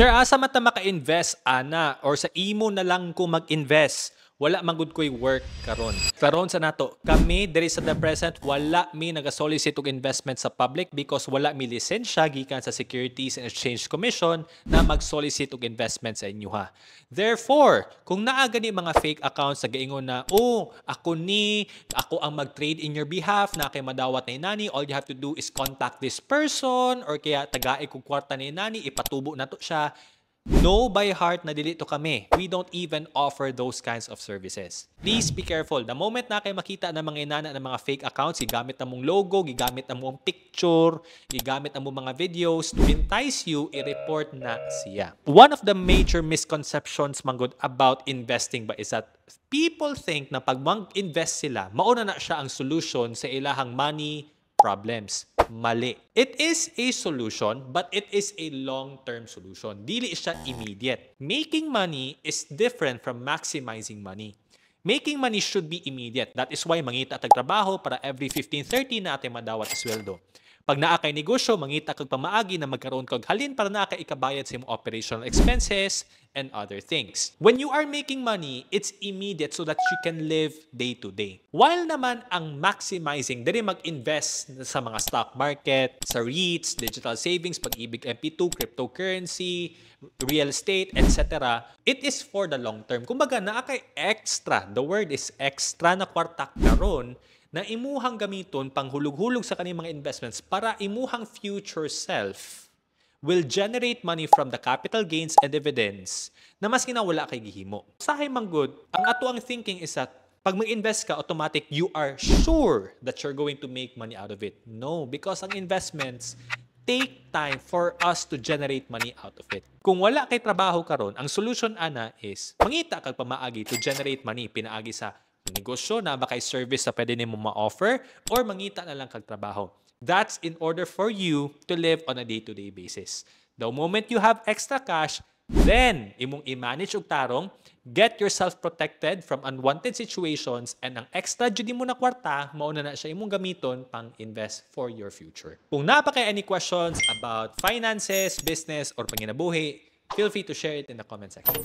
Sir, asa mata maka-invest, ana, or sa imo na lang ko mag-invest? wala manggod ko'y work karon. Karon sa nato, kami diri sa the present wala mi nagasolicit og investment sa public because wala mi lisensya gikan sa Securities and Exchange Commission na mag-solicit og investment sa ha. Therefore, kung naa gani mga fake accounts sa gaingon na oh, ako ni ako ang mag-trade in your behalf na kay madawat ni nani, all you have to do is contact this person or kaya tagai kog kwarta ni inani, ipatubo na to siya No by heart na dilito kami. We don't even offer those kinds of services. Please be careful. The moment na kayo makita ng mga inana ng mga fake accounts, gigamit na mong logo, gigamit na mong picture, gigamit na mong mga videos, to entice you, i-report na siya. One of the major misconceptions manggod about investing ba is that people think na pag mag-invest sila, mauna na siya ang solution sa ilahang money problems mali. It is a solution, but it is a long-term solution. Dili siya immediate. Making money is different from maximizing money. Making money should be immediate. That is why mangita at trabaho para every 15-30 na atay madawat sweldo. Pag naa kay negosyo, mangita kag pamaagi na magkaroon kag halin para naa kay ikabayad sa imong operational expenses, and other things. When you are making money, it's immediate so that you can live day to day. While naman ang maximizing, dali mag-invest sa mga stock market, sa REITs, digital savings, pag-ibig MP2, cryptocurrency, real estate, etc. It is for the long term. Kumbaga, naakay extra. The word is extra na kwarta karon na imuhang gamiton pang hulog-hulog sa kanilang mga investments para imuhang future self will generate money from the capital gains and dividends na mas kinawala kay gihimo. Sa manggod, ang ato ang thinking is that pag mag-invest ka, automatic, you are sure that you're going to make money out of it. No, because ang investments take time for us to generate money out of it. Kung wala kay trabaho karon, ang solution ana is mangita kag pamaagi to generate money pinaagi sa negosyo na ba kay service sa pwede nimo ma-offer or mangita na lang kag trabaho. That's in order for you to live on a day-to-day -day basis. The moment you have extra cash, then imong i-manage og tarong, get yourself protected from unwanted situations and ang extra judi mo na kwarta mauna na siya imong gamiton pang invest for your future. Kung napaka any questions about finances, business or panginabuhi, feel free to share it in the comment section.